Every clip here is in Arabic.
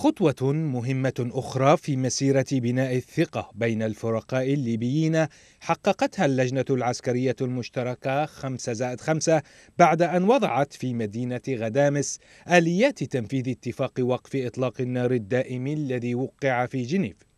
خطوة مهمة أخرى في مسيرة بناء الثقة بين الفرقاء الليبيين حققتها اللجنة العسكرية المشتركة 5 زائد 5 بعد أن وضعت في مدينة غدامس آليات تنفيذ اتفاق وقف إطلاق النار الدائم الذي وقع في جنيف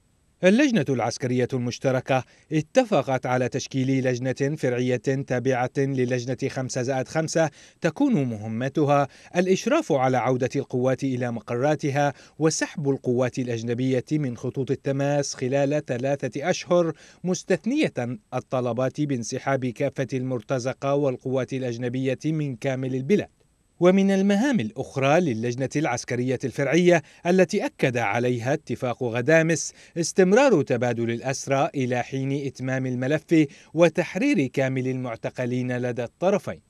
اللجنة العسكرية المشتركة اتفقت على تشكيل لجنة فرعية تابعة للجنة 5 زائد 5 تكون مهمتها الإشراف على عودة القوات إلى مقراتها وسحب القوات الأجنبية من خطوط التماس خلال ثلاثة أشهر مستثنية الطلبات بانسحاب كافة المرتزقة والقوات الأجنبية من كامل البلاد ومن المهام الأخرى للجنة العسكرية الفرعية التي أكد عليها اتفاق غدامس استمرار تبادل الأسرى إلى حين إتمام الملف وتحرير كامل المعتقلين لدى الطرفين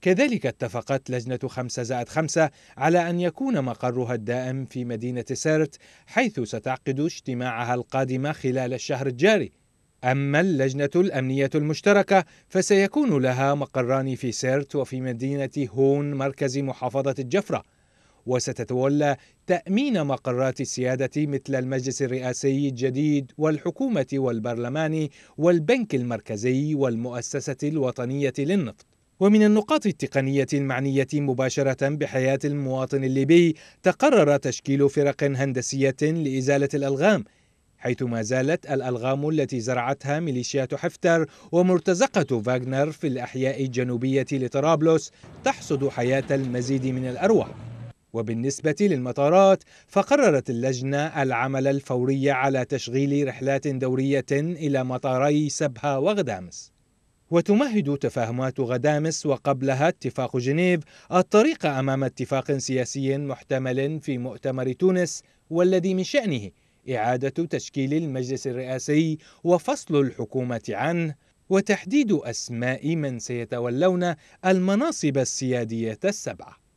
كذلك اتفقت لجنة خمسة زائد خمسة على أن يكون مقرها الدائم في مدينة سيرت حيث ستعقد اجتماعها القادم خلال الشهر الجاري أما اللجنة الأمنية المشتركة فسيكون لها مقران في سيرت وفي مدينة هون مركز محافظة الجفرة وستتولى تأمين مقرات السيادة مثل المجلس الرئاسي الجديد والحكومة والبرلمان والبنك المركزي والمؤسسة الوطنية للنفط ومن النقاط التقنية المعنية مباشرة بحياة المواطن الليبي تقرر تشكيل فرق هندسية لإزالة الألغام حيث ما زالت الألغام التي زرعتها ميليشيات حفتر ومرتزقة فاغنر في الأحياء الجنوبية لطرابلس تحصد حياة المزيد من الأرواح وبالنسبة للمطارات فقررت اللجنة العمل الفوري على تشغيل رحلات دورية إلى مطاري سبها وغدامس وتمهد تفاهمات غدامس وقبلها اتفاق جنيف الطريق أمام اتفاق سياسي محتمل في مؤتمر تونس والذي من شأنه إعادة تشكيل المجلس الرئاسي وفصل الحكومة عنه وتحديد أسماء من سيتولون المناصب السيادية السبعة